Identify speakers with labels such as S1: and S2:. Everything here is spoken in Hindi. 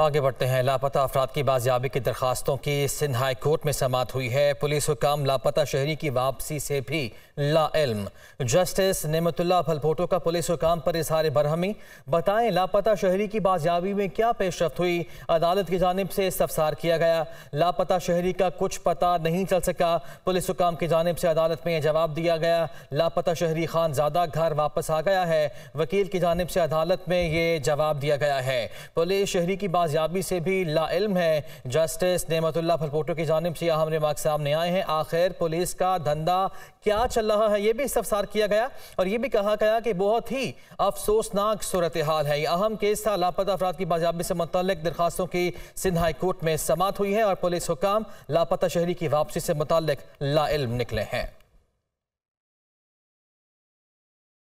S1: आगे बढ़ते हैं लापता अफराद की बाजियाबी की दरखास्तों की सिंध हाई कोर्ट में समात हुई है पुलिस हुकाम लापता शहरी की वापसी से भी लाइल्म जस्टिस नेमतुल्ला फलपोटो का पुलिस हुकाम पर इजहार बरहमी बताएं लापता शहरी की बाजियाबी में क्या पेशरफ हुई अदालत की जानब से इस्तफसार किया गया लापता शहरी का कुछ पता नहीं चल सका पुलिस हुकाम की जानब से अदालत में यह जवाब दिया गया लापता शहरी खान ज़्यादा घर वापस आ गया है वकील की जानब से अदालत में ये जवाब दिया गया है पुलिस शहरी की बाजियाबी से भी लाइल्म है जस्टिस नमतुल्ला फलपोटो की जानब से अहम रिमार्क सामने आए हैं आखिर पुलिस का धंधा क्या चल रहा है ये भी इस्तफसार किया गया और ये भी कहा गया कि बहुत ही अफसोसनाक सूरत हाल है अहम केस था लापता अफराद की बाजियाबी से मुतल दरखास्तों की सिंध हाई कोर्ट में समात हुई है और पुलिस हुकाम लापता शहरी की वापसी से मुतल लाइल्म निकले हैं